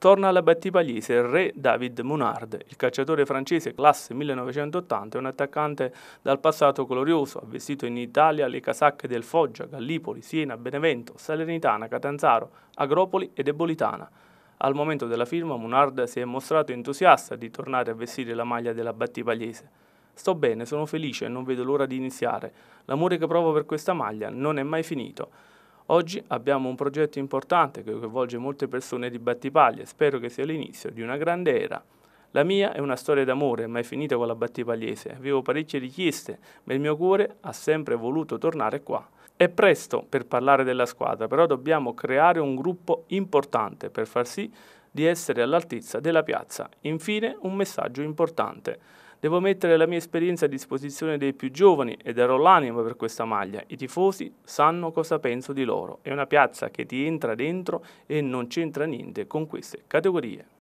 Torna alla Battipagliese il re David Munard, il calciatore francese classe 1980 è un attaccante dal passato glorioso, ha vestito in Italia le casacche del Foggia, Gallipoli, Siena, Benevento, Salernitana, Catanzaro, Agropoli e Debolitana. Al momento della firma Munard si è mostrato entusiasta di tornare a vestire la maglia della Battipagliese. Sto bene, sono felice e non vedo l'ora di iniziare. L'amore che provo per questa maglia non è mai finito. Oggi abbiamo un progetto importante che coinvolge molte persone di Battipaglia e spero che sia l'inizio di una grande era. La mia è una storia d'amore, ma è finita con la Battipagliese. Avevo parecchie richieste, ma il mio cuore ha sempre voluto tornare qua. È presto per parlare della squadra, però dobbiamo creare un gruppo importante per far sì di essere all'altezza della piazza. Infine un messaggio importante. Devo mettere la mia esperienza a disposizione dei più giovani e darò l'anima per questa maglia. I tifosi sanno cosa penso di loro. È una piazza che ti entra dentro e non c'entra niente con queste categorie.